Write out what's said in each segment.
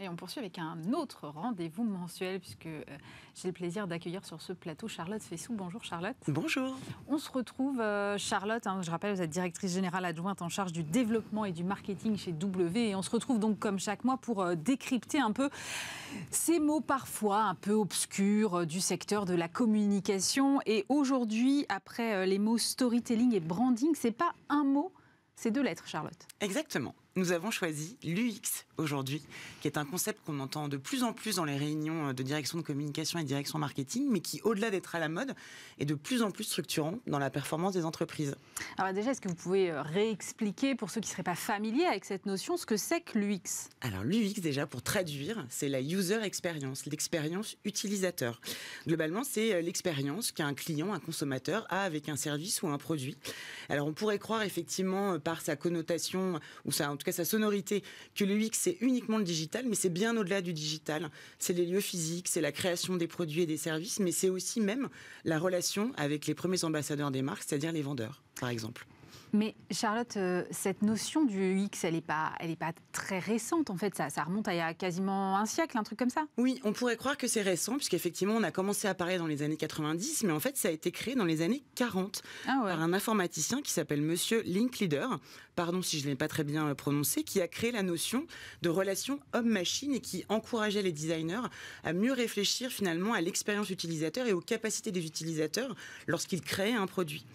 Et on poursuit avec un autre rendez-vous mensuel, puisque euh, j'ai le plaisir d'accueillir sur ce plateau Charlotte Fessou. Bonjour Charlotte. Bonjour. On se retrouve, euh, Charlotte, hein, je rappelle, vous êtes directrice générale adjointe en charge du développement et du marketing chez W. Et on se retrouve donc comme chaque mois pour euh, décrypter un peu ces mots parfois un peu obscurs du secteur de la communication. Et aujourd'hui, après les mots storytelling et branding, c'est pas un mot, c'est deux lettres, Charlotte. Exactement nous avons choisi l'UX aujourd'hui, qui est un concept qu'on entend de plus en plus dans les réunions euh, de direction de communication et direction marketing, mais qui, au-delà d'être à la mode, est de plus en plus structurant dans la performance des entreprises. Alors déjà, est-ce que vous pouvez euh, réexpliquer, pour ceux qui ne seraient pas familiers avec cette notion, ce que c'est que l'UX Alors l'UX, déjà, pour traduire, c'est la user experience, l'expérience utilisateur. Globalement, c'est euh, l'expérience qu'un client, un consommateur a avec un service ou un produit. Alors on pourrait croire effectivement par sa connotation ou sa, tout sa sonorité, que le UX, c'est uniquement le digital, mais c'est bien au-delà du digital. C'est les lieux physiques, c'est la création des produits et des services, mais c'est aussi même la relation avec les premiers ambassadeurs des marques, c'est-à-dire les vendeurs, par exemple. Mais Charlotte, euh, cette notion du X, elle n'est pas, elle est pas très récente en fait. Ça, ça remonte à il y a quasiment un siècle, un truc comme ça. Oui, on pourrait croire que c'est récent, puisqu'effectivement, on a commencé à parler dans les années 90, mais en fait, ça a été créé dans les années 40 ah par un informaticien qui s'appelle Monsieur Linklider, pardon si je ne l'ai pas très bien euh, prononcé, qui a créé la notion de relation homme-machine et qui encourageait les designers à mieux réfléchir finalement à l'expérience utilisateur et aux capacités des utilisateurs lorsqu'ils créaient un produit.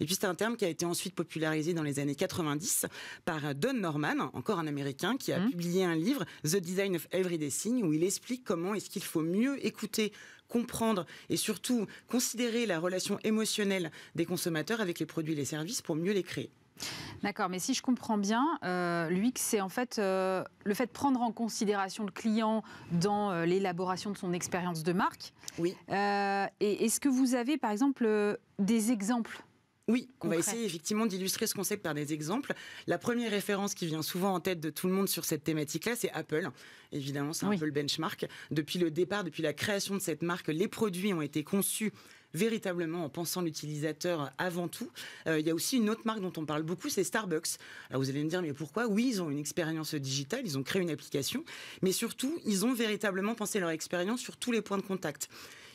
Et puis, c'est un terme qui a été ensuite popularisé dans les années 90 par Don Norman, encore un Américain, qui a mmh. publié un livre, The Design of Everyday Sign, où il explique comment est-ce qu'il faut mieux écouter comprendre et surtout considérer la relation émotionnelle des consommateurs avec les produits et les services pour mieux les créer. D'accord, mais si je comprends bien, euh, l'UX, c'est en fait euh, le fait de prendre en considération le client dans euh, l'élaboration de son expérience de marque. Oui. Euh, et est-ce que vous avez, par exemple, des exemples oui, on va essayer effectivement d'illustrer ce concept par des exemples. La première référence qui vient souvent en tête de tout le monde sur cette thématique-là, c'est Apple. Évidemment, c'est un peu le benchmark. Depuis le départ, depuis la création de cette marque, les produits ont été conçus véritablement en pensant l'utilisateur avant tout. Euh, il y a aussi une autre marque dont on parle beaucoup, c'est Starbucks. Alors vous allez me dire, mais pourquoi Oui, ils ont une expérience digitale, ils ont créé une application, mais surtout, ils ont véritablement pensé leur expérience sur tous les points de contact.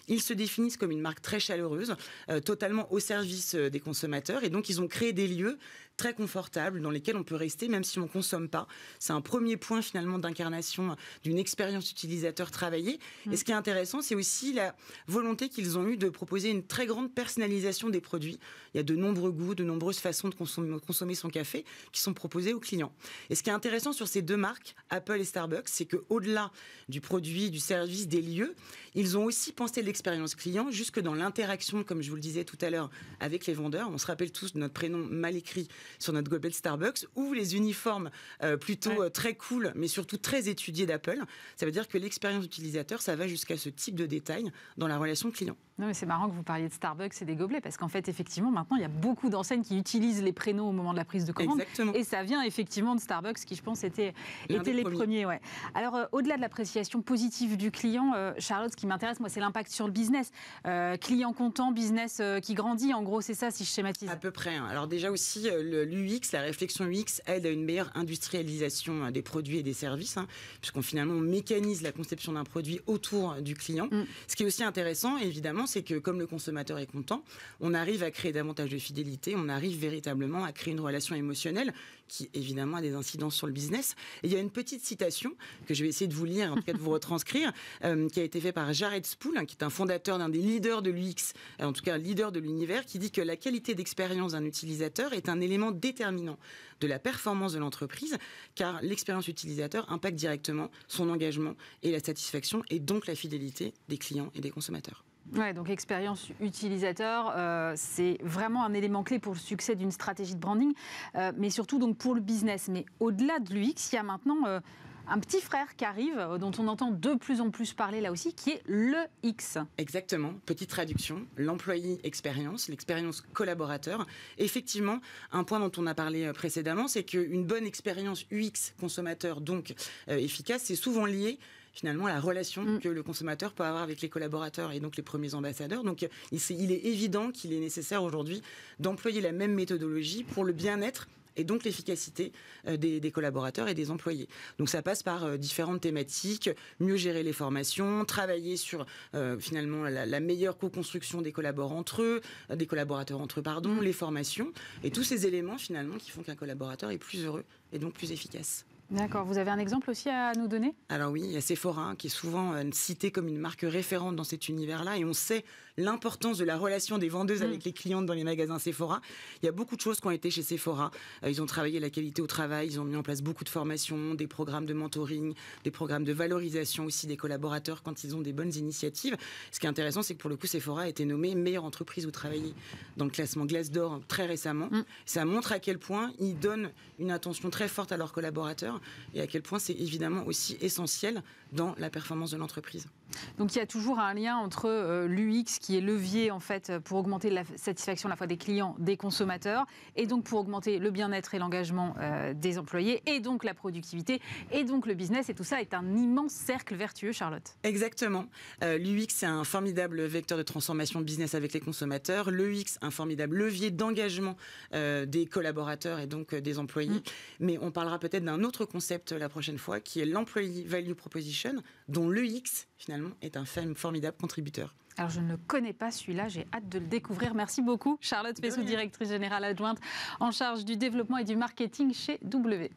Ils se définissent comme une marque très chaleureuse, euh, totalement au service euh, des consommateurs. Et donc, ils ont créé des lieux très confortables dans lesquels on peut rester même si on ne consomme pas. C'est un premier point finalement d'incarnation d'une expérience utilisateur travaillée. Et ce qui est intéressant, c'est aussi la volonté qu'ils ont eue de proposer une très grande personnalisation des produits. Il y a de nombreux goûts, de nombreuses façons de consommer, son café qui sont proposées aux clients. Et ce qui est intéressant sur ces deux marques, Apple et Starbucks, c'est qu'au-delà du produit, du service, des lieux, ils ont aussi pensé expérience client jusque dans l'interaction, comme je vous le disais tout à l'heure, avec les vendeurs. On se rappelle tous notre prénom mal écrit sur notre gobelet Starbucks ou les uniformes euh, plutôt euh, très cool, mais surtout très étudiés d'Apple. Ça veut dire que l'expérience utilisateur, ça va jusqu'à ce type de détail dans la relation client c'est marrant que vous parliez de Starbucks et des gobelets, parce qu'en fait, effectivement, maintenant, il y a beaucoup d'enseignes qui utilisent les prénoms au moment de la prise de commande. Et ça vient effectivement de Starbucks, qui, je pense, était, était les premiers. ouais. Alors, euh, au-delà de l'appréciation positive du client, euh, Charlotte, ce qui m'intéresse, moi, c'est l'impact sur le business. Euh, client content, business qui grandit, en gros, c'est ça, si je schématise. À peu près. Hein. Alors, déjà aussi, l'UX, la réflexion UX, aide à une meilleure industrialisation des produits et des services, hein, puisqu'on finalement mécanise la conception d'un produit autour du client. Mm. Ce qui est aussi intéressant, évidemment, c'est que comme le consommateur est content, on arrive à créer davantage de fidélité, on arrive véritablement à créer une relation émotionnelle qui évidemment a des incidences sur le business. il y a une petite citation que je vais essayer de vous lire, en tout cas de vous retranscrire, euh, qui a été faite par Jared Spool, hein, qui est un fondateur d'un des leaders de l'UX, euh, en tout cas un leader de l'univers, qui dit que la qualité d'expérience d'un utilisateur est un élément déterminant de la performance de l'entreprise, car l'expérience utilisateur impacte directement son engagement et la satisfaction et donc la fidélité des clients et des consommateurs. Ouais, donc expérience utilisateur, euh, c'est vraiment un élément clé pour le succès d'une stratégie de branding, euh, mais surtout donc pour le business. Mais au-delà de l'UX, il y a maintenant euh, un petit frère qui arrive, dont on entend de plus en plus parler là aussi, qui est le X. Exactement, petite traduction, l'employé expérience, l'expérience collaborateur. Effectivement, un point dont on a parlé précédemment, c'est qu'une bonne expérience UX consommateur, donc efficace, c'est souvent lié finalement la relation mm. que le consommateur peut avoir avec les collaborateurs et donc les premiers ambassadeurs. Donc il, est, il est évident qu'il est nécessaire aujourd'hui d'employer la même méthodologie pour le bien-être et donc l'efficacité euh, des, collaborateurs et des employés. Donc ça passe par euh, différentes thématiques, mieux gérer les formations, travailler sur euh, finalement la, meilleure co-construction des collaborateurs entre eux, des collaborateurs entre eux, pardon, mm. les formations, et tous ces éléments finalement qui font qu'un collaborateur est plus heureux et donc plus efficace. D'accord. Vous avez un exemple aussi à nous donner Alors oui, il y a Sephora hein, qui est souvent euh, citée comme une marque référente dans cet univers-là et on sait l'importance de la relation des vendeuses mm. avec les clientes dans les magasins Sephora. Il y a beaucoup de choses qui ont été chez Sephora. Euh, ils ont travaillé la qualité au travail, ils ont mis en place beaucoup de formations, des programmes de mentoring, des programmes de valorisation aussi des collaborateurs quand ils ont des bonnes initiatives. Ce qui est intéressant, c'est que pour le coup, Sephora a été nommée meilleure entreprise où travailler dans le classement Glace d'Or hein, très récemment. Mm. Ça montre à quel point ils donnent une attention très forte à leurs collaborateurs et à quel point c'est évidemment aussi essentiel dans la performance de l'entreprise. Donc il y a toujours un lien entre euh, l'UX qui est levier en fait pour augmenter la satisfaction à la fois des clients, des consommateurs et donc pour augmenter le bien-être et l'engagement euh, des employés et donc la productivité et donc le business et tout ça est un immense cercle vertueux Charlotte. Exactement. Euh, L'UX c'est un formidable vecteur de transformation de business avec les consommateurs, l'UX un formidable levier d'engagement des collaborateurs et donc des employés, mm. mais on parlera peut-être d'un autre concept la prochaine fois, qui est l'Employee Value Proposition, dont l'EX, finalement, est un formidable contributeur. Alors, je ne connais pas celui-là, j'ai hâte de le découvrir. Merci beaucoup, Charlotte Fessou, directrice générale adjointe en charge du développement et du marketing chez W.